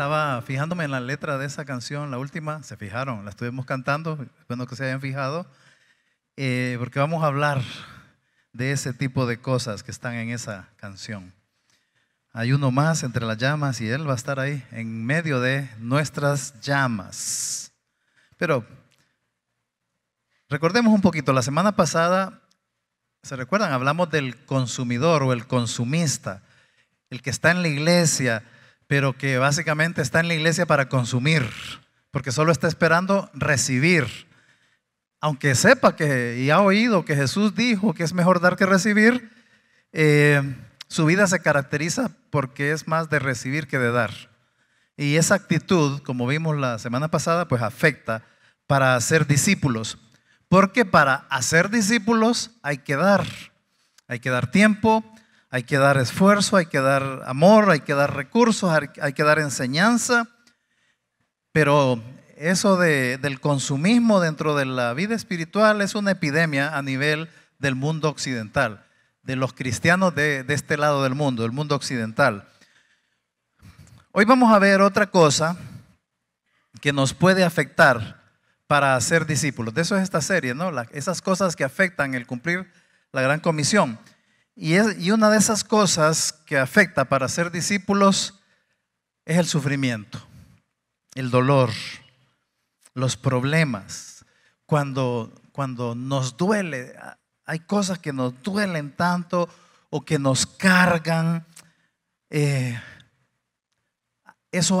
estaba fijándome en la letra de esa canción, la última, se fijaron, la estuvimos cantando, bueno que se hayan fijado, eh, porque vamos a hablar de ese tipo de cosas que están en esa canción. Hay uno más entre las llamas y él va a estar ahí en medio de nuestras llamas. Pero recordemos un poquito, la semana pasada, ¿se recuerdan? Hablamos del consumidor o el consumista, el que está en la iglesia pero que básicamente está en la iglesia para consumir, porque solo está esperando recibir. Aunque sepa que y ha oído que Jesús dijo que es mejor dar que recibir, eh, su vida se caracteriza porque es más de recibir que de dar. Y esa actitud, como vimos la semana pasada, pues afecta para ser discípulos. Porque para hacer discípulos hay que dar. Hay que dar tiempo, hay que dar esfuerzo, hay que dar amor, hay que dar recursos, hay que dar enseñanza. Pero eso del consumismo dentro de la vida espiritual es una epidemia a nivel del mundo occidental, de los cristianos de, este lado del mundo, del mundo occidental. Hoy vamos a ver otra cosa que nos puede afectar para ser discípulos. De eso es esta serie, ¿no? esas cosas que afectan el cumplir la gran comisión. Y, una de esas cosas que afecta para ser discípulos es el sufrimiento, el dolor, los problemas. Cuando, cuando nos duele, hay cosas que nos duelen tanto o que nos cargan. Eh, eso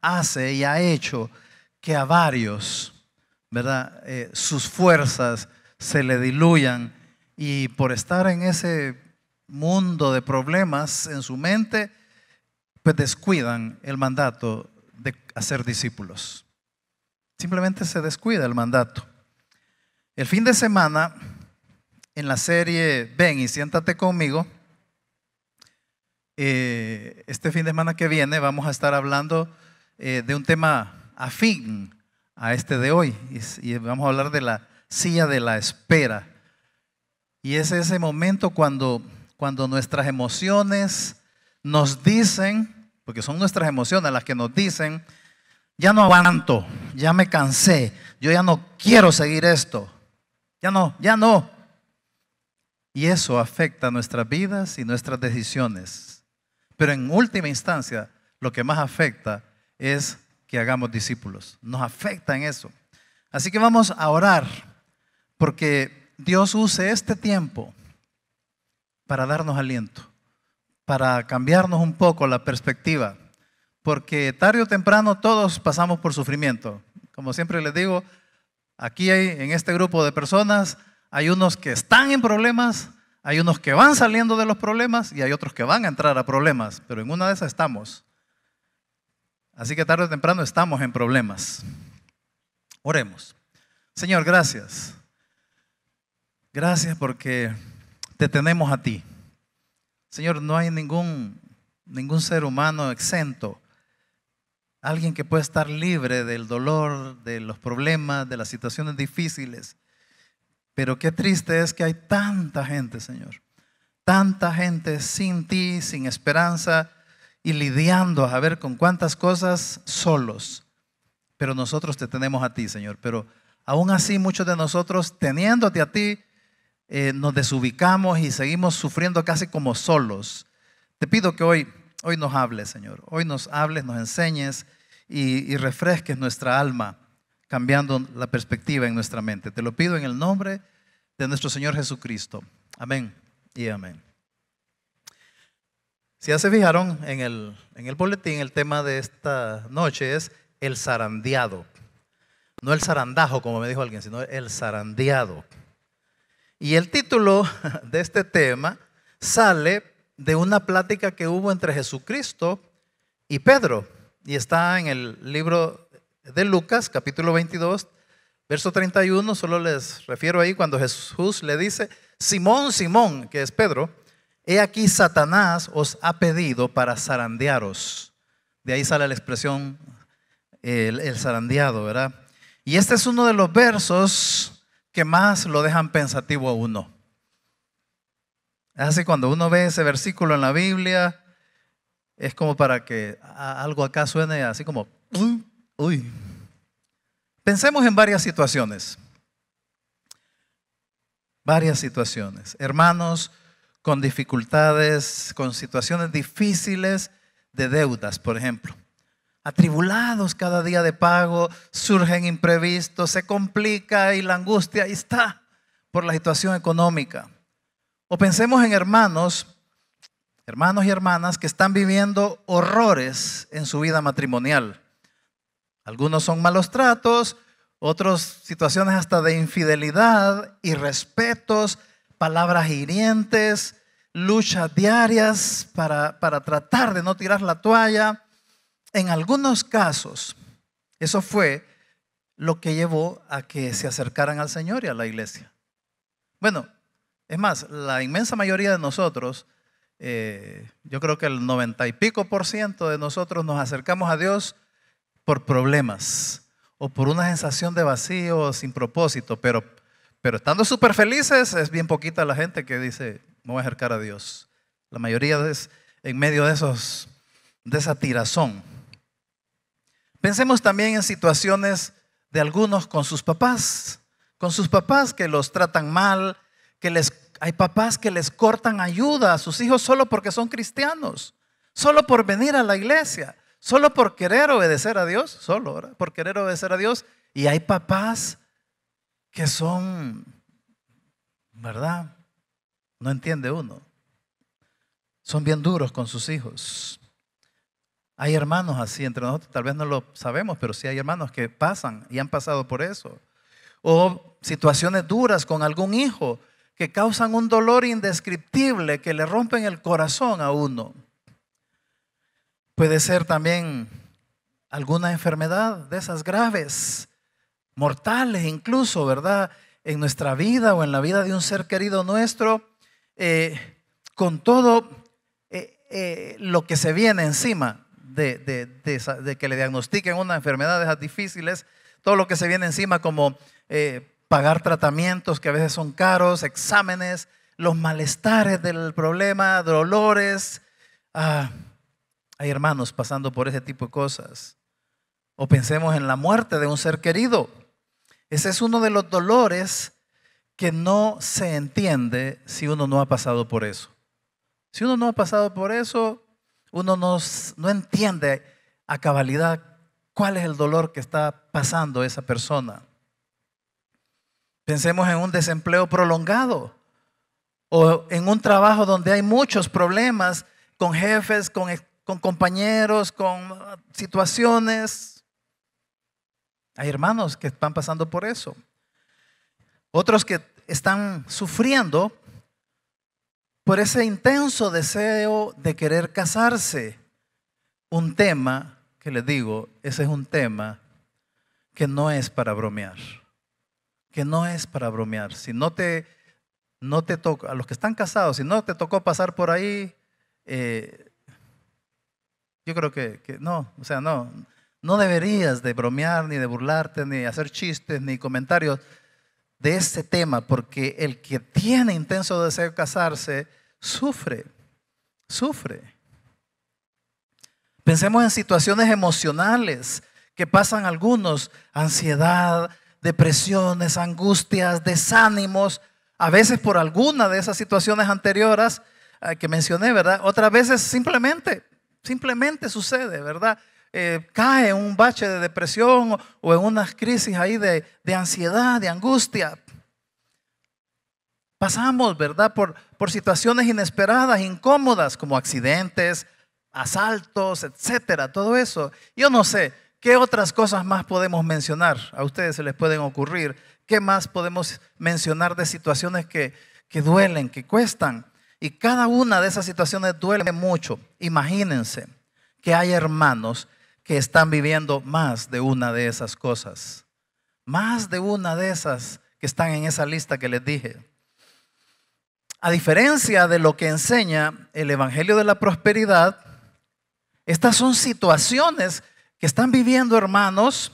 hace y ha hecho que a varios, ¿verdad? Eh, sus fuerzas se le diluyan y por estar en ese mundo de problemas en su mente, pues descuidan el mandato de hacer discípulos. Simplemente se descuida el mandato. El fin de semana, en la serie Ven y siéntate conmigo, eh, este fin de semana que viene vamos a estar hablando eh, de un tema afín a este de hoy y, y vamos a hablar de la silla de la espera. Y es ese momento cuando cuando nuestras emociones nos dicen, porque son nuestras emociones las que nos dicen, ya no aguanto, ya me cansé, yo ya no quiero seguir esto, ya no, ya no. Y eso afecta nuestras vidas y nuestras decisiones. Pero en última instancia, lo que más afecta es que hagamos discípulos. Nos afecta en eso. Así que vamos a orar porque Dios use este tiempo para darnos aliento, para cambiarnos un poco la perspectiva, porque tarde o temprano todos pasamos por sufrimiento. Como siempre les digo, aquí hay, en este grupo de personas, hay unos que están en problemas, hay unos que van saliendo de los problemas y hay otros que van a entrar a problemas, pero en una de esas estamos. Así que tarde o temprano estamos en problemas. Oremos. Señor, gracias. Gracias porque te tenemos a ti. Señor, no hay ningún, ningún ser humano exento. Alguien que pueda estar libre del dolor, de los problemas, de las situaciones difíciles. Pero qué triste es que hay tanta gente, Señor. Tanta gente sin ti, sin esperanza y lidiando a ver con cuántas cosas solos. Pero nosotros te tenemos a ti, Señor. Pero aún así muchos de nosotros teniéndote a ti, eh, nos desubicamos y seguimos sufriendo casi como solos. Te pido que hoy, hoy nos hables, Señor. Hoy nos hables, nos enseñes y, refresques nuestra alma, cambiando la perspectiva en nuestra mente. Te lo pido en el nombre de nuestro Señor Jesucristo. Amén y amén. Si ya se fijaron en el, en el boletín, el tema de esta noche es el zarandeado. No el zarandajo, como me dijo alguien, sino el zarandeado. Y el título de este tema sale de una plática que hubo entre Jesucristo y Pedro. Y está en el libro de Lucas, capítulo 22, verso 31. Solo les refiero ahí cuando Jesús le dice, Simón, Simón, que es Pedro, he aquí Satanás os ha pedido para zarandearos. De ahí sale la expresión el, el zarandeado, ¿verdad? Y este es uno de los versos que más lo dejan pensativo a uno. Es así cuando uno ve ese versículo en la Biblia, es como para que algo acá suene así como, Pensemos en varias situaciones. Varias situaciones. Hermanos con dificultades, con situaciones difíciles de deudas, por ejemplo atribulados cada día de pago, surgen imprevistos, se complica y la angustia ahí está por la situación económica. O pensemos en hermanos, hermanos y hermanas que están viviendo horrores en su vida matrimonial. Algunos son malos tratos, otros situaciones hasta de infidelidad, irrespetos, palabras hirientes, luchas diarias para, para tratar de no tirar la toalla en algunos casos, eso fue lo que llevó a que se acercaran al Señor y a la iglesia. Bueno, es más, la inmensa mayoría de nosotros, eh, yo creo que el noventa y pico por ciento de nosotros nos acercamos a Dios por problemas o por una sensación de vacío sin propósito, pero, pero estando súper felices es bien poquita la gente que dice, me voy a acercar a Dios. La mayoría es en medio de, esos, de esa tirazón. Pensemos también en situaciones de algunos con sus papás, con sus papás que los tratan mal, que les hay papás que les cortan ayuda a sus hijos solo porque son cristianos, solo por venir a la iglesia, solo por querer obedecer a Dios, solo por querer obedecer a Dios. Y hay papás que son, ¿verdad? No entiende uno. Son bien duros con sus hijos. Hay hermanos así entre nosotros, tal vez no lo sabemos, pero sí hay hermanos que pasan y han pasado por eso. O situaciones duras con algún hijo que causan un dolor indescriptible, que le rompen el corazón a uno. Puede ser también alguna enfermedad de esas graves, mortales incluso, ¿verdad? En nuestra vida o en la vida de un ser querido nuestro, eh, con todo eh, eh, lo que se viene encima de, que le diagnostiquen una enfermedad difíciles, todo lo que se viene encima como eh, pagar tratamientos que a veces son caros, exámenes, los malestares del problema, dolores. Ah, hay hermanos pasando por ese tipo de cosas. O pensemos en la muerte de un ser querido. Ese es uno de los dolores que no se entiende si uno no ha pasado por eso. Si uno no ha pasado por eso, uno no entiende a cabalidad cuál es el dolor que está pasando esa persona. Pensemos en un desempleo prolongado o en un trabajo donde hay muchos problemas con jefes, con compañeros, con uh, situaciones. Hay hermanos que están pasando por eso. Otros que están sufriendo por ese intenso deseo de querer casarse. Un tema que les digo, ese es un tema que no es para bromear, que no es para bromear. Si no te, no te toca, a los que están casados, si no te tocó pasar por ahí, eh, yo creo que, no, o sea, no, no deberías de bromear, ni de burlarte, ni hacer chistes, ni comentarios de ese tema, porque el que tiene intenso deseo de casarse, sufre, sufre. Pensemos en situaciones emocionales que pasan algunos, ansiedad, depresiones, angustias, desánimos, a veces por alguna de esas situaciones anteriores eh, que mencioné, ¿verdad? Otras veces simplemente, simplemente sucede, ¿verdad? Eh, cae en un bache de depresión o en unas crisis ahí de, de ansiedad, de angustia, Pasamos, ¿verdad? Por, situaciones inesperadas, incómodas, como accidentes, asaltos, etcétera, todo eso. Yo no sé, ¿qué otras cosas más podemos mencionar? A ustedes se les pueden ocurrir. ¿Qué más podemos mencionar de situaciones que, que duelen, que cuestan? Y cada una de esas situaciones duele mucho. Imagínense que hay hermanos que están viviendo más de una de esas cosas. Más de una de esas que están en esa lista que les dije a diferencia de lo que enseña el Evangelio de la Prosperidad, estas son situaciones que están viviendo hermanos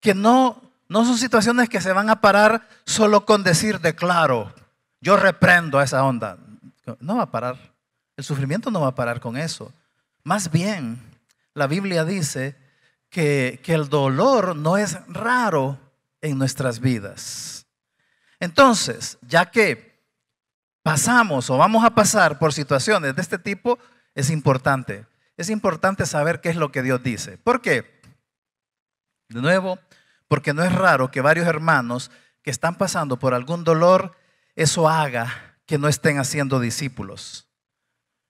que no, no son situaciones que se van a parar solo con decir de claro yo reprendo a esa onda. No va a parar. El sufrimiento no va a parar con eso. Más bien, la Biblia dice que, que el dolor no es raro en nuestras vidas. Entonces, ya que pasamos o vamos a pasar por situaciones de este tipo, es importante. Es importante saber qué es lo que Dios dice. ¿Por qué? De nuevo, porque no es raro que varios hermanos que están pasando por algún dolor, eso haga que no estén haciendo discípulos.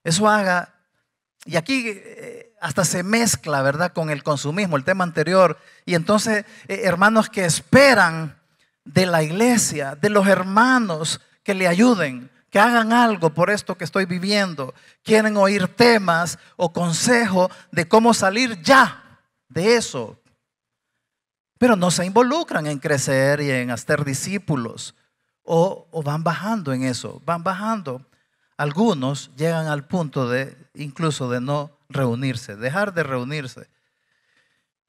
Eso haga, y aquí eh, hasta se mezcla, ¿verdad?, con el consumismo, el tema anterior. Y entonces, eh, hermanos que esperan de la iglesia, de los hermanos que le ayuden, que hagan algo por esto que estoy viviendo. Quieren oír temas o consejos de cómo salir ya de eso. Pero no se involucran en crecer y en hacer discípulos. O, van bajando en eso, van bajando. Algunos llegan al punto de incluso de no reunirse, dejar de reunirse.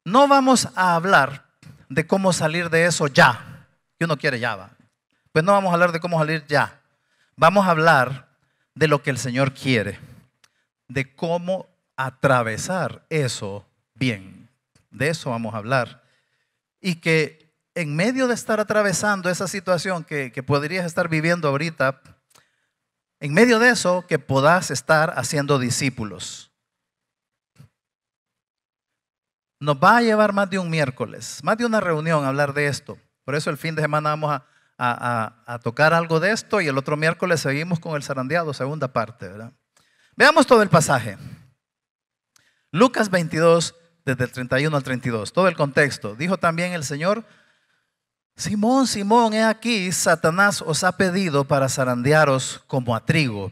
No vamos a hablar de cómo salir de eso ya. Que uno quiere ya, va. Pues no vamos a hablar de cómo salir ya. Vamos a hablar de lo que el Señor quiere, de cómo atravesar eso bien. De eso vamos a hablar. Y que en medio de estar atravesando esa situación que, podrías estar viviendo ahorita, en medio de eso, que podás estar haciendo discípulos. Nos va a llevar más de un miércoles, más de una reunión hablar de esto. Por eso el fin de semana vamos a a, tocar algo de esto y el otro miércoles seguimos con el zarandeado, segunda parte, ¿verdad? Veamos todo el pasaje. Lucas 22, desde el 31 al 32, todo el contexto. Dijo también el Señor, Simón, Simón, he aquí, Satanás os ha pedido para zarandearos como a trigo,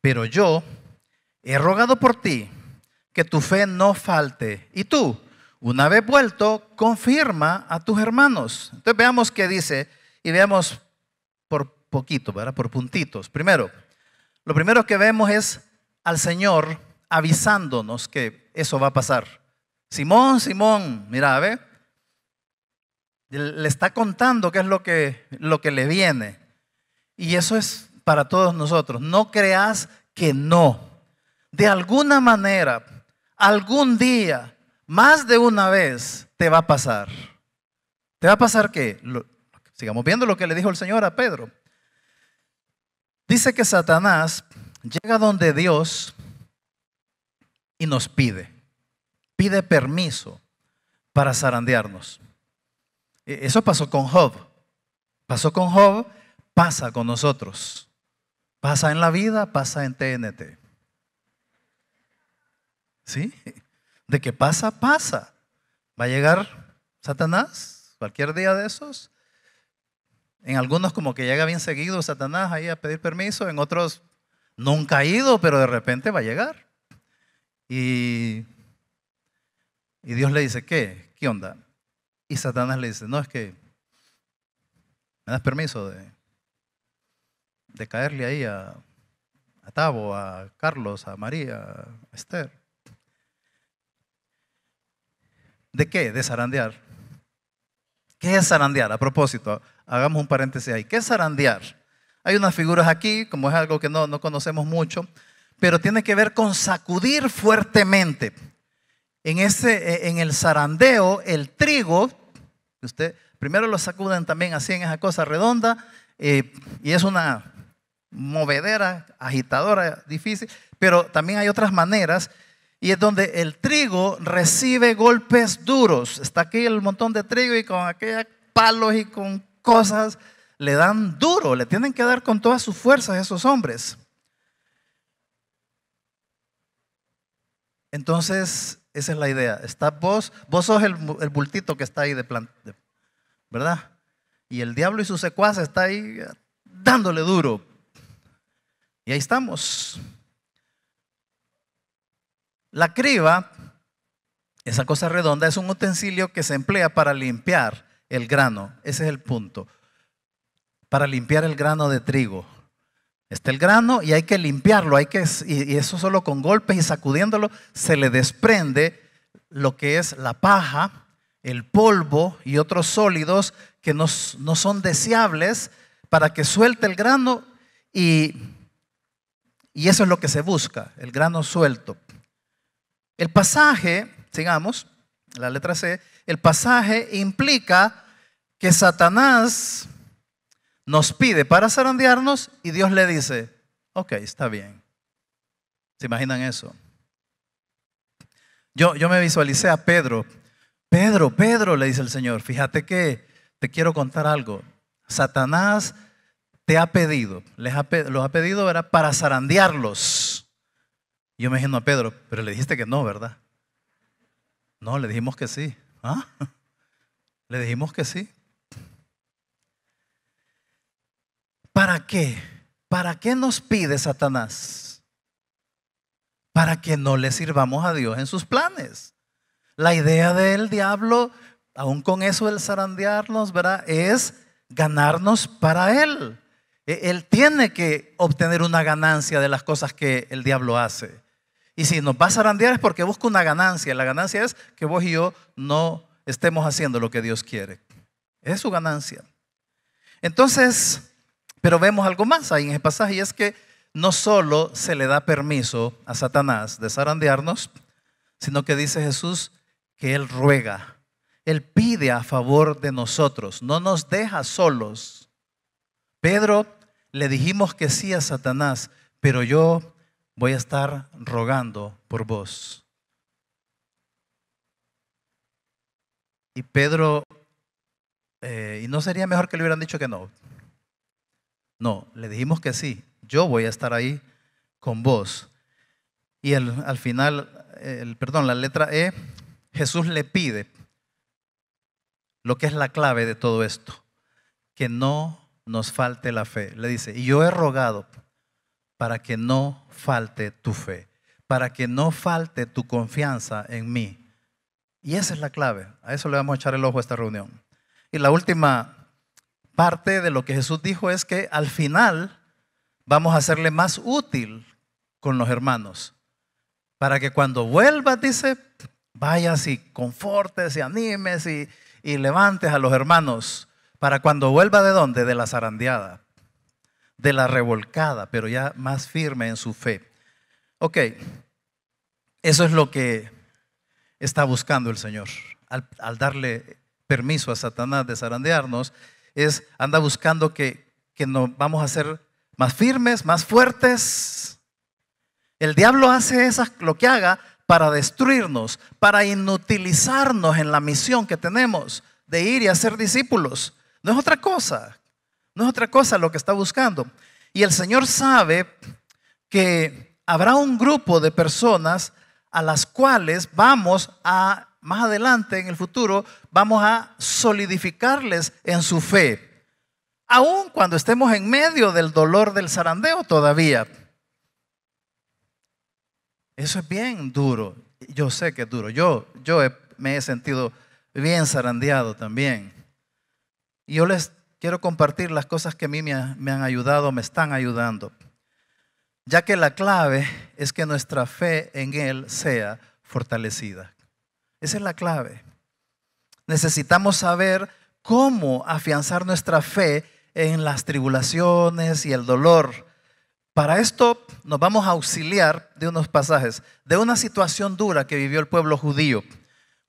pero yo he rogado por ti que tu fe no falte. Y tú, una vez vuelto, confirma a tus hermanos. Entonces veamos qué dice y veamos por poquito, ¿verdad? Por puntitos. Primero, lo primero que vemos es al Señor avisándonos que eso va a pasar. Simón, Simón, mira, ve. Le está contando qué es lo que, lo que le viene. Y eso es para todos nosotros. No creas que no. De alguna manera, algún día, más de una vez, te va a pasar. ¿Te va a pasar qué? Sigamos viendo lo que le dijo el Señor a Pedro. Dice que Satanás llega donde Dios y nos pide, pide permiso para zarandearnos. E, eso pasó con Job. Pasó con Job, pasa con nosotros. Pasa en la vida, pasa en TNT. ¿Sí? De que pasa, pasa. Va a llegar Satanás cualquier día de esos en algunos como que llega bien seguido Satanás ahí a pedir permiso, en otros nunca ha ido, pero de repente va a llegar. Y, y Dios le dice, ¿qué? ¿Qué onda? Y Satanás le dice, no, es que me das permiso de, de caerle ahí a, a Tavo, a Carlos, a María, a Esther. ¿De qué? De zarandear. ¿Qué es zarandear? A propósito, hagamos un paréntesis ahí. ¿Qué es zarandear? Hay unas figuras aquí, como es algo que no, no conocemos mucho, pero tiene que ver con sacudir fuertemente. En, ese, e, en el zarandeo, el trigo, usted primero lo sacuden también así en esa cosa redonda, eh, y es una movedera, agitadora, difícil, pero también hay otras maneras y es donde el trigo recibe golpes duros. Está aquí el montón de trigo y con aquellos palos y con cosas le dan duro, le tienen que dar con todas sus fuerzas a esos hombres. Entonces, esa es la idea. Está vos, vos sos el, el bultito que está ahí de planta, ¿verdad? Y el diablo y su secuaz está ahí dándole duro. Y ahí estamos. La criba, esa cosa redonda, es un utensilio que se emplea para limpiar el grano. Ese es el punto. Para limpiar el grano de trigo. Está el grano y hay que limpiarlo. Hay que, y eso solo con golpes y sacudiéndolo se le desprende lo que es la paja, el polvo y otros sólidos que no, son deseables para que suelte el grano y, y eso es lo que se busca, el grano suelto. El pasaje, sigamos, la letra C, el pasaje implica que Satanás nos pide para zarandearnos y Dios le dice, ok, está bien. ¿Se imaginan eso? Yo, yo me visualicé a Pedro. Pedro, Pedro, le dice el Señor, fíjate que te quiero contar algo. Satanás te ha pedido, les ha, los ha pedido para zarandearlos yo me imagino a Pedro, pero le dijiste que no, ¿verdad? No, le dijimos que sí. ¿Ah? Le dijimos que sí. ¿Para qué? ¿Para qué nos pide Satanás? Para que no le sirvamos a Dios en sus planes. La idea del diablo, aún con eso el zarandearnos, ¿verdad? Es ganarnos para él. E-, él tiene que obtener una ganancia de las cosas que el diablo hace. Y si nos va a zarandear es porque busca una ganancia. La ganancia es que vos y yo no estemos haciendo lo que Dios quiere. Es su ganancia. Entonces, pero vemos algo más ahí en el pasaje y es que no solo se le da permiso a Satanás de zarandearnos, sino que dice Jesús que Él ruega, Él pide a favor de nosotros, no nos deja solos. Pedro, le dijimos que sí a Satanás, pero yo voy a estar rogando por vos. Y Pedro, eh, ¿y no sería mejor que le hubieran dicho que no? No, le dijimos que sí, yo voy a estar ahí con vos. Y al final, el, perdón, la letra E, Jesús le pide lo que es la clave de todo esto, que no nos falte la fe. Le dice, y yo he rogado para que no falte tu fe, para que no falte tu confianza en mí. Y esa es la clave. A eso le vamos a echar el ojo a esta reunión. Y la última parte de lo que Jesús dijo es que al final vamos a hacerle más útil con los hermanos. Para que cuando vuelvas, dice, vayas y confortes y animes y, levantes a los hermanos. Para cuando vuelva de dónde? De la zarandeada de la revolcada, pero ya más firme en su fe. Ok, eso es lo que está buscando el Señor al, darle permiso a Satanás de zarandearnos, es anda buscando que, que nos vamos a ser más firmes, más fuertes. El diablo hace esas, lo que haga para destruirnos, para inutilizarnos en la misión que tenemos de ir y hacer discípulos. No es otra cosa. No es otra cosa lo que está buscando. Y el Señor sabe que habrá un grupo de personas a las cuales vamos a, más adelante en el futuro, vamos a solidificarles en su fe. Aún cuando estemos en medio del dolor del zarandeo todavía. Eso es bien duro. Yo sé que es duro. Yo, yo me he sentido bien zarandeado también. Y yo les quiero compartir las cosas que a mí me, han ayudado, me están ayudando. Ya que la clave es que nuestra fe en Él sea fortalecida. Esa es la clave. Necesitamos saber cómo afianzar nuestra fe en las tribulaciones y el dolor. Para esto nos vamos a auxiliar de unos pasajes, de una situación dura que vivió el pueblo judío.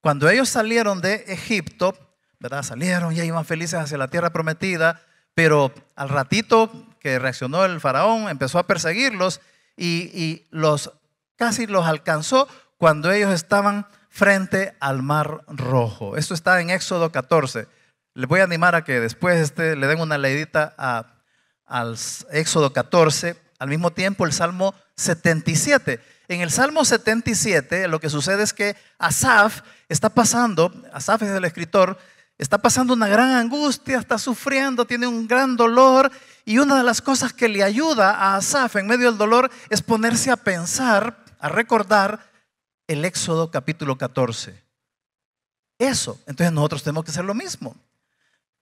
Cuando ellos salieron de Egipto, ¿verdad? Salieron, y iban felices hacia la tierra prometida, pero al ratito que reaccionó el faraón, empezó a perseguirlos y, y los, casi los alcanzó cuando ellos estaban frente al mar rojo. Esto está en Éxodo 14. Les voy a animar a que después este, le den una leidita a, al Éxodo 14, al mismo tiempo el Salmo 77. En el Salmo 77 lo que sucede es que Asaf está pasando, Asaf es el escritor, Está pasando una gran angustia, está sufriendo, tiene un gran dolor y una de las cosas que le ayuda a Asaf en medio del dolor es ponerse a pensar, a recordar el Éxodo capítulo 14. Eso, entonces nosotros tenemos que hacer lo mismo.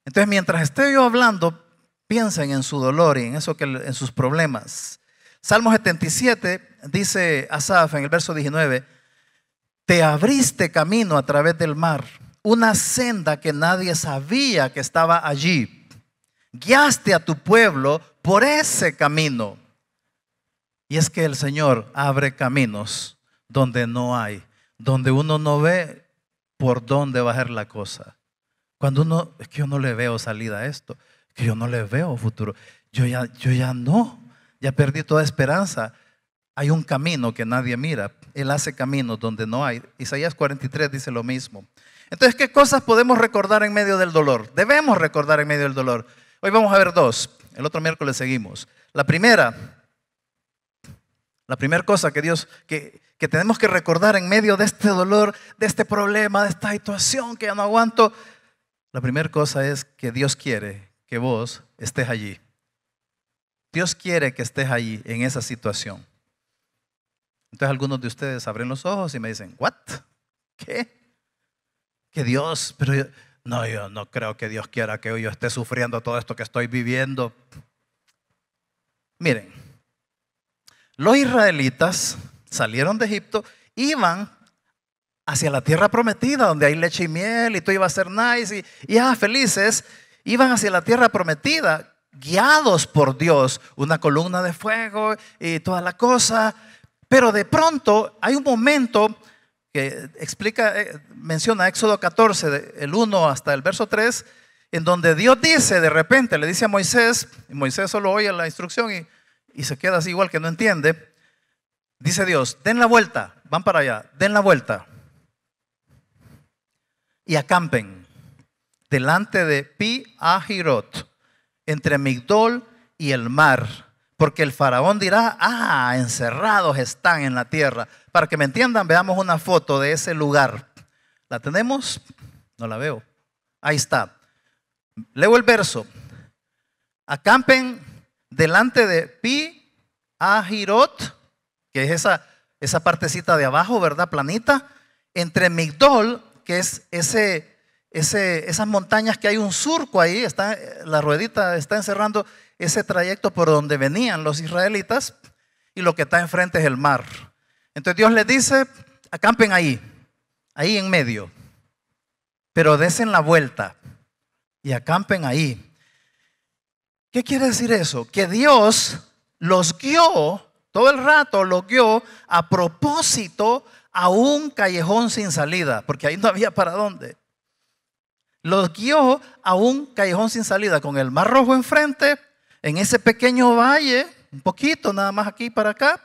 Entonces mientras esté yo hablando, piensen en su dolor y en, eso que, en sus problemas. Salmo 77 dice Asaf en el verso 19, te abriste camino a través del mar una senda que nadie sabía que estaba allí. Guiaste a tu pueblo por ese camino. Y es que el Señor abre caminos donde no hay, donde uno no ve por dónde va a ser la cosa. Cuando uno, es que yo no le veo salida a esto, que yo no le veo futuro. Yo ya, yo ya no, ya perdí toda esperanza. Hay un camino que nadie mira. Él hace caminos donde no hay. Isaías 43 dice lo mismo. Entonces, ¿qué cosas podemos recordar en medio del dolor? Debemos recordar en medio del dolor. Hoy vamos a ver dos. El otro miércoles seguimos. La primera, la primera cosa que Dios, que, tenemos que recordar en medio de este dolor, de este problema, de esta situación que ya no aguanto, la primera cosa es que Dios quiere que vos estés allí. Dios quiere que estés allí en esa situación. Entonces algunos de ustedes abren los ojos y me dicen, ¿what? ¿Qué? que Dios, pero yo, no, yo no creo que Dios quiera que yo esté sufriendo todo esto que estoy viviendo. Miren, los israelitas salieron de Egipto, iban hacia la tierra prometida, donde hay leche y miel, y tú ibas a ser nice, y, y ah, felices, iban hacia la tierra prometida, guiados por Dios, una columna de fuego y toda la cosa. Pero de pronto hay un momento que explica, eh, menciona Éxodo 14, el 1 hasta el verso 3, en donde Dios dice de repente, le dice a Moisés, y Moisés solo oye la instrucción y, y se queda así igual que no entiende, dice Dios, den la vuelta, van para allá, den la vuelta y acampen delante de Pi Ahirot, entre Migdol y el mar, porque el faraón dirá, ah, encerrados están en la tierra. Para que me entiendan, veamos una foto de ese lugar. ¿La tenemos? No la veo. Ahí está. Leo el verso. Acampen delante de Pi Girot, que es esa, esa partecita de abajo, ¿verdad? Planita. Entre Migdol, que es ese, ese, esas montañas que hay un surco ahí, está, la ruedita está encerrando, ese trayecto por donde venían los israelitas y lo que está enfrente es el mar. Entonces Dios les dice, acampen ahí, ahí en medio, pero desen la vuelta y acampen ahí. ¿Qué quiere decir eso? Que Dios los guió, todo el rato los guió a propósito a un callejón sin salida, porque ahí no había para dónde. Los guió a un callejón sin salida, con el mar rojo enfrente en ese pequeño valle, un poquito nada más aquí para acá,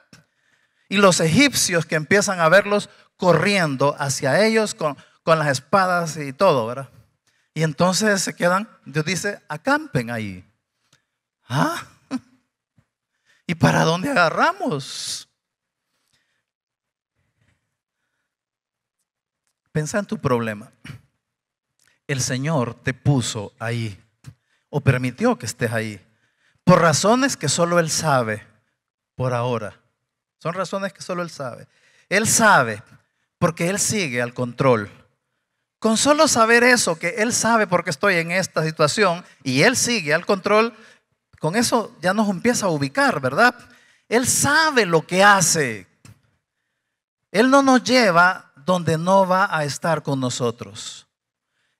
y los egipcios que empiezan a verlos corriendo hacia ellos con, con las espadas y todo, ¿verdad? Y entonces se quedan, Dios dice, acampen ahí. ¿Ah? ¿Y para dónde agarramos? Pensa en tu problema. El Señor te puso ahí o permitió que estés ahí por razones que solo Él sabe por ahora. Son razones que solo Él sabe. Él sabe porque Él sigue al control. Con solo saber eso, que Él sabe porque estoy en esta situación y Él sigue al control, con eso ya nos empieza a ubicar, ¿verdad? Él sabe lo que hace. Él no nos lleva donde no va a estar con nosotros.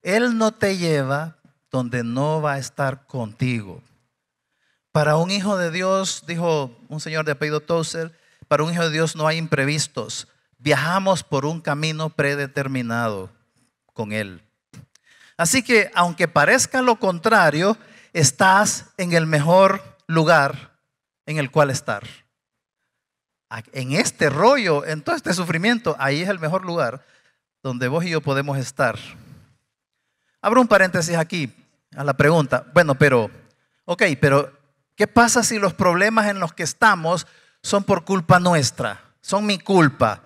Él no te lleva donde no va a estar contigo. Para un hijo de Dios, dijo un señor de apellido Tozer, para un hijo de Dios no hay imprevistos. Viajamos por un camino predeterminado con Él. Así que, aunque parezca lo contrario, estás en el mejor lugar en el cual estar. En este rollo, en todo este sufrimiento, ahí es el mejor lugar donde vos y yo podemos estar. Abro un paréntesis aquí a la pregunta. Bueno, pero, ok, pero ¿Qué pasa si los problemas en los que estamos son por culpa nuestra? Son mi culpa.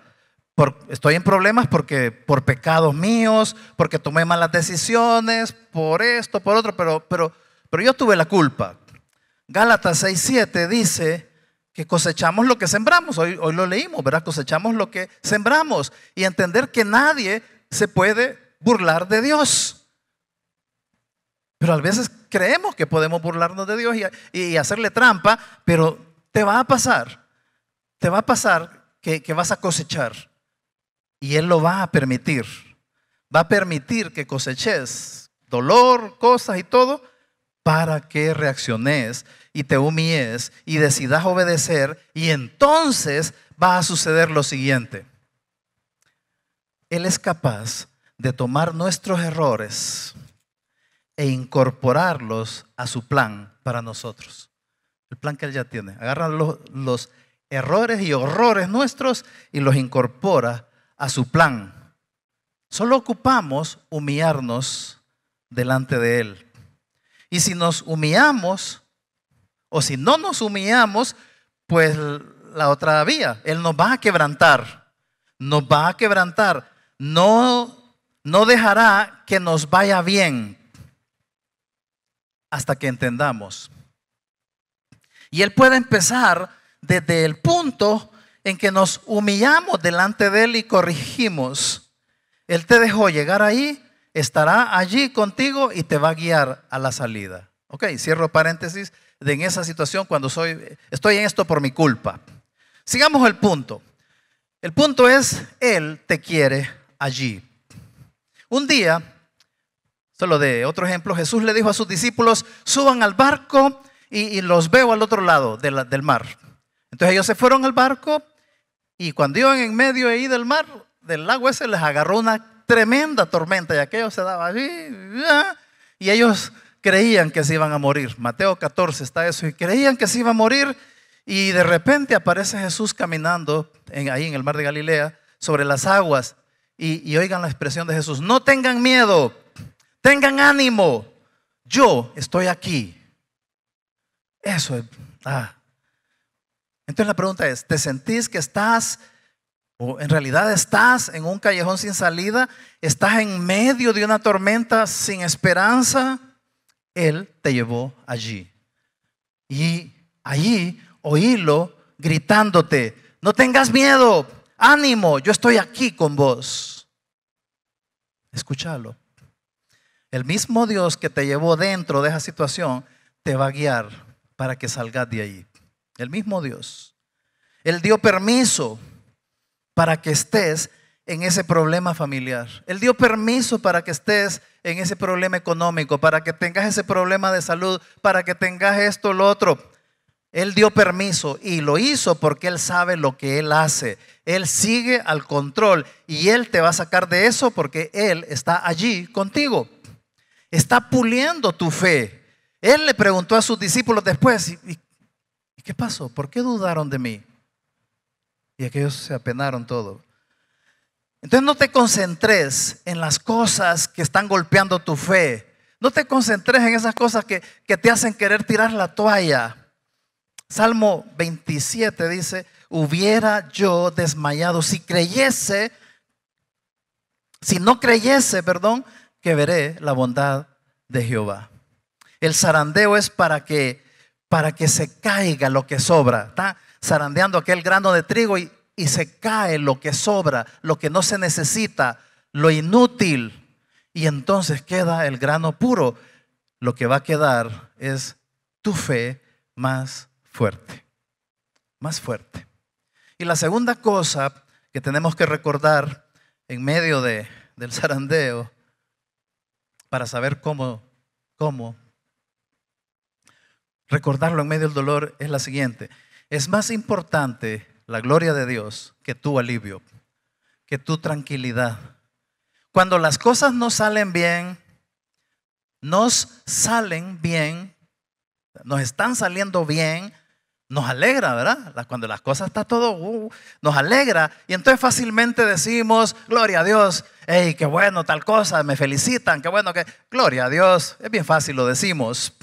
estoy en problemas porque por pecados míos, porque tomé malas decisiones, por esto, por otro, pero, pero, pero yo tuve la culpa. Gálatas 6.7 dice que cosechamos lo que sembramos. Hoy, hoy lo leímos, ¿verdad? Cosechamos lo que sembramos. Y entender que nadie se puede burlar de Dios. Pero a veces creemos que podemos burlarnos de Dios y, hacerle trampa, pero te va a pasar, te va a pasar que, que vas a cosechar. Y Él lo va a permitir. Va a permitir que coseches dolor, cosas y todo, para que reacciones y te humilles y decidas obedecer. Y entonces va a suceder lo siguiente. Él es capaz de tomar nuestros errores e incorporarlos a su plan para nosotros. El plan que Él ya tiene. Agarra los, errores y horrores nuestros y los incorpora a su plan. Solo ocupamos humillarnos delante de Él. Y si nos humillamos, o si no nos humillamos, pues la otra vía, Él nos va a quebrantar, nos va a quebrantar, no, no dejará que nos vaya bien, hasta que entendamos. Y Él puede empezar desde el punto en que nos humillamos delante de Él y corregimos. Él te dejó llegar ahí, estará allí contigo y te va a guiar a la salida. Ok, cierro paréntesis de en esa situación cuando soy, estoy en esto por mi culpa. Sigamos el punto. El punto es, Él te quiere allí. Un día Solo de otro ejemplo, Jesús le dijo a sus discípulos, suban al barco y, los veo al otro lado del mar. Entonces ellos se fueron al barco y cuando iban en medio ahí del mar, del lago ese, les agarró una tremenda tormenta y aquello se daba ah, y ellos creían que se iban a morir. Mateo 14 está eso y creían que se iba a morir y de repente aparece Jesús caminando ahí en el mar de Galilea sobre las aguas y, y oigan la expresión de Jesús, no tengan miedo. Tengan ánimo. Yo estoy aquí. Eso es. Ah. Entonces la pregunta es, ¿te sentís que estás o en realidad estás en un callejón sin salida? ¿Estás en medio de una tormenta sin esperanza? Él te llevó allí. Y allí oílo gritándote, no tengas miedo, ánimo, yo estoy aquí con vos. Escúchalo. El mismo Dios que te llevó dentro de esa situación te va a guiar para que salgas de ahí. El mismo Dios. Él dio permiso para que estés en ese problema familiar. Él dio permiso para que estés en ese problema económico, para que tengas ese problema de salud, para que tengas esto, o lo otro. Él dio permiso y lo hizo porque Él sabe lo que Él hace. Él sigue al control y Él te va a sacar de eso porque Él está allí contigo está puliendo tu fe. Él le preguntó a sus discípulos después, ¿y, qué pasó? ¿Por qué dudaron de mí? Y aquellos se apenaron todo. Entonces no te concentres en las cosas que están golpeando tu fe. No te concentres en esas cosas que te hacen querer tirar la toalla. Salmo 27 dice, hubiera yo desmayado si creyese, si no creyese, perdón, que veré la bondad de Jehová. El zarandeo es para que, para que se caiga lo que sobra. Está zarandeando aquel grano de trigo y, se cae lo que sobra, lo que no se necesita, lo inútil. Y entonces queda el grano puro. Lo que va a quedar es tu fe más fuerte. Más fuerte. Y la segunda cosa que tenemos que recordar en medio de, del zarandeo para saber cómo, cómo recordarlo en medio del dolor es la siguiente. Es más importante la gloria de Dios que tu alivio, que tu tranquilidad. Cuando las cosas no salen bien, nos salen bien, nos están saliendo bien, nos alegra, ¿verdad? Cuando las cosas están todo, uh, uh, nos alegra. Y entonces fácilmente decimos, gloria a Dios, hey, qué bueno tal cosa, me felicitan, qué bueno que, gloria a Dios, es bien fácil, lo decimos.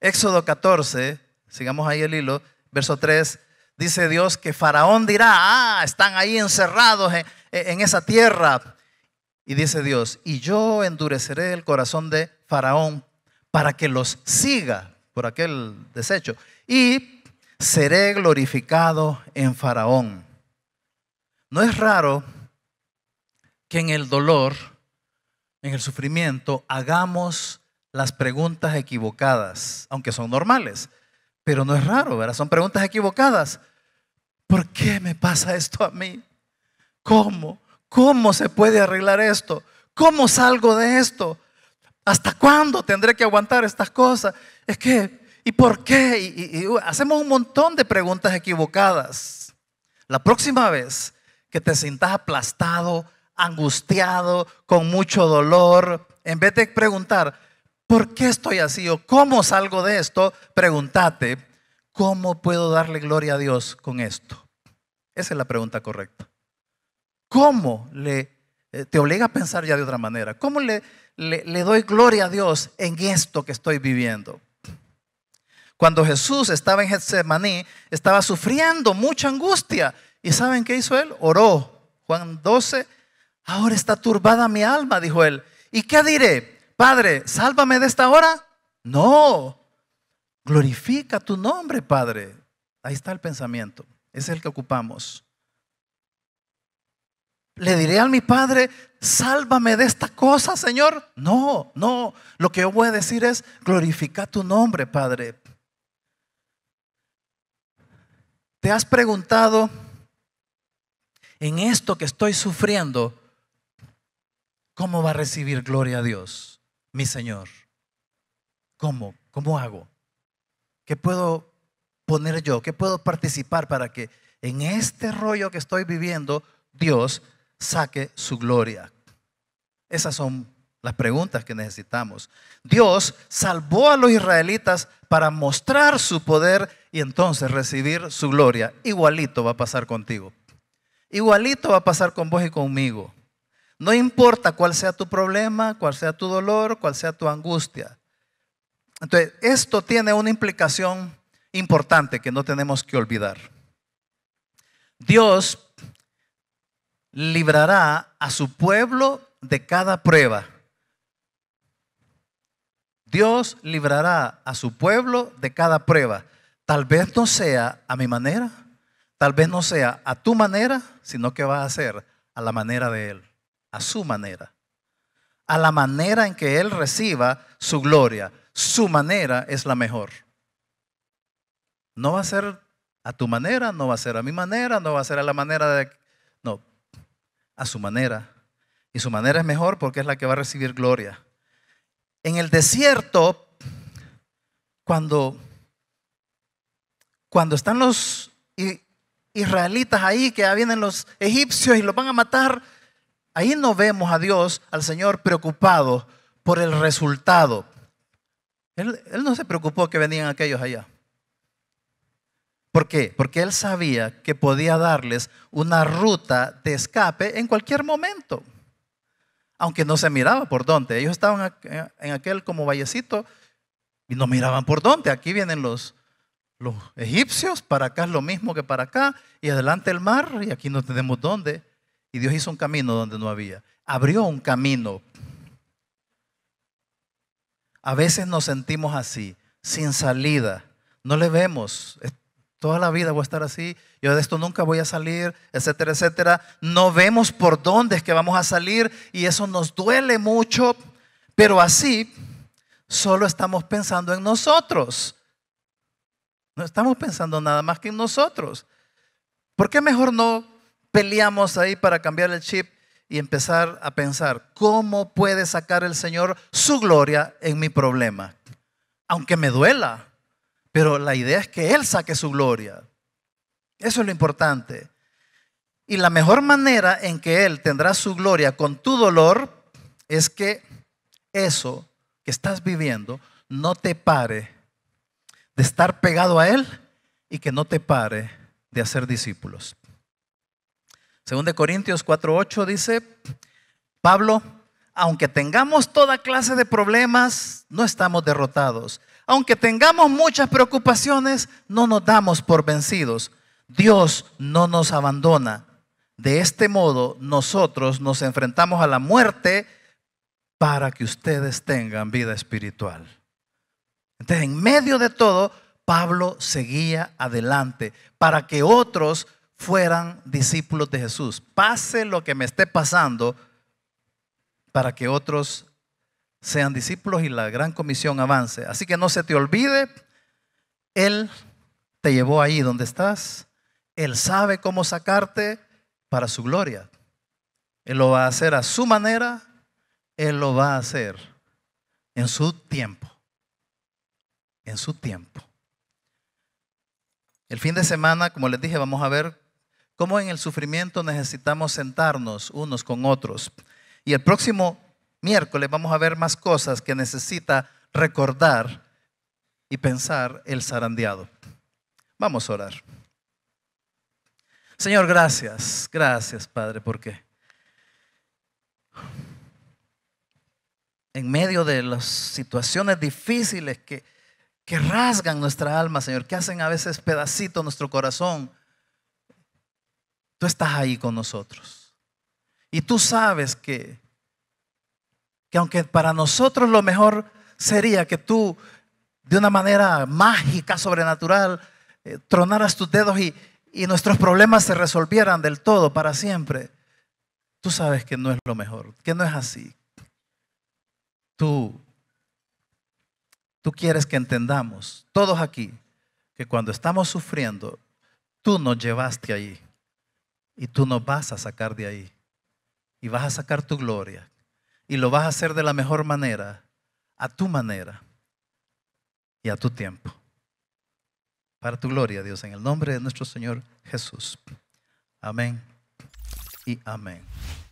Éxodo 14, sigamos ahí el hilo, verso 3, dice Dios que Faraón dirá, ah, están ahí encerrados en esa tierra. Y dice Dios, y yo endureceré el corazón de Faraón para que los siga por aquel desecho. Y seré glorificado en Faraón. No es raro que en el dolor, en el sufrimiento, hagamos las preguntas equivocadas, aunque son normales, pero no es raro, ¿verdad? Son preguntas equivocadas. ¿Por qué me pasa esto a mí? ¿Cómo? ¿Cómo se puede arreglar esto? ¿Cómo salgo de esto? ¿Hasta cuándo tendré que aguantar estas cosas? Es que, ¿y por qué? Uh, hacemos un montón de preguntas equivocadas. La próxima vez que te sientas aplastado, angustiado, con mucho dolor, en vez de preguntar, ¿por qué estoy así o cómo salgo de esto? Pregúntate, ¿cómo puedo darle gloria a Dios con esto? Esa es la pregunta correcta. ¿Cómo le eh, te obliga a pensar ya de otra manera? ¿Cómo le le, doy gloria a Dios en esto que estoy viviendo. Cuando Jesús estaba en Getsemaní, estaba sufriendo mucha angustia. ¿Y saben qué hizo él? Oró. Juan 12, ahora está turbada mi alma, dijo él. ¿Y qué diré? Padre, sálvame de esta hora. No, glorifica tu nombre, Padre. Ahí está el pensamiento. es el que ocupamos le diré a mi padre, sálvame de esta cosa, Señor. No, no. Lo que yo voy a decir es, glorifica tu nombre, Padre. ¿Te has preguntado en esto que estoy sufriendo, cómo va a recibir gloria a Dios, mi Señor? ¿Cómo? ¿Cómo hago? ¿Qué puedo poner yo? ¿Qué puedo participar para que en este rollo que estoy viviendo, Dios saque su gloria? Esas son las preguntas que necesitamos. Dios salvó a los israelitas para mostrar su poder y entonces recibir su gloria. Igualito va a pasar contigo. Igualito va a pasar con vos y conmigo. No importa cuál sea tu problema, cuál sea tu dolor, cuál sea tu angustia. Entonces, esto tiene una implicación importante que no tenemos que olvidar. Dios librará a su pueblo de cada prueba. Dios librará a su pueblo de cada prueba. Tal vez no sea a mi manera, tal vez no sea a tu manera, sino que va a ser a la manera de Él, a su manera, a la manera en que Él reciba su gloria. Su manera es la mejor. No va a ser a tu manera, no va a ser a mi manera, no va a ser a la manera de... No, a su manera. Y su manera es mejor porque es la que va a recibir gloria. En el desierto, cuando, cuando están los israelitas ahí, que ya vienen los egipcios y los van a matar, ahí no vemos a Dios, al Señor, preocupado por el resultado. Él, él no se preocupó que venían aquellos allá. ¿Por qué? Porque él sabía que podía darles una ruta de escape en cualquier momento, aunque no se miraba por dónde. Ellos estaban eh, en aquel como vallecito y no miraban por dónde. Aquí vienen los, los egipcios, para acá es lo mismo que para acá, y adelante el mar, y aquí no tenemos dónde. Y Dios hizo un camino donde no había. Abrió un camino. A veces nos sentimos así, sin salida. No le vemos. Toda la vida voy a estar así, yo de esto nunca voy a salir, etcétera, etcétera. No vemos por dónde es que vamos a salir y eso nos duele mucho, pero así solo estamos pensando en nosotros. No estamos pensando nada más que en nosotros. ¿Por qué mejor no peleamos ahí para cambiar el chip y empezar a pensar cómo puede sacar el Señor su gloria en mi problema? Aunque me duela, pero la idea es que Él saque su gloria. Eso es lo importante. Y la mejor manera en que Él tendrá su gloria con tu dolor es que eso que estás viviendo no te pare de estar pegado a Él y que no te pare de hacer discípulos. Según de Corintios 4:8 dice Pablo, aunque tengamos toda clase de problemas, no estamos derrotados, aunque tengamos muchas preocupaciones, no nos damos por vencidos. Dios no nos abandona. De este modo, nosotros nos enfrentamos a la muerte para que ustedes tengan vida espiritual. Entonces, en medio de todo, Pablo seguía adelante para que otros fueran discípulos de Jesús. Pase lo que me esté pasando, para que otros sean discípulos y la gran comisión avance. Así que no se te olvide, Él te llevó ahí donde estás, Él sabe cómo sacarte para su gloria. Él lo va a hacer a su manera, Él lo va a hacer en su tiempo, en su tiempo. El fin de semana, como les dije, vamos a ver cómo en el sufrimiento necesitamos sentarnos unos con otros. Y el próximo miércoles vamos a ver más cosas que necesita recordar y pensar el zarandeado. Vamos a orar. Señor, gracias, gracias Padre, porque en medio de las situaciones difíciles que, que rasgan nuestra alma, Señor, que hacen a veces pedacito nuestro corazón, tú estás ahí con nosotros. Y tú sabes que que aunque para nosotros lo mejor sería que tú de una manera mágica, sobrenatural, eh, tronaras tus dedos y, y nuestros problemas se resolvieran del todo para siempre, tú sabes que no es lo mejor, que no es así. Tú, tú quieres que entendamos, todos aquí, que cuando estamos sufriendo, tú nos llevaste ahí y tú nos vas a sacar de ahí y vas a sacar tu gloria y lo vas a hacer de la mejor manera, a tu manera y a tu tiempo. Para tu gloria, Dios, en el nombre de nuestro Señor Jesús. Amén y amén.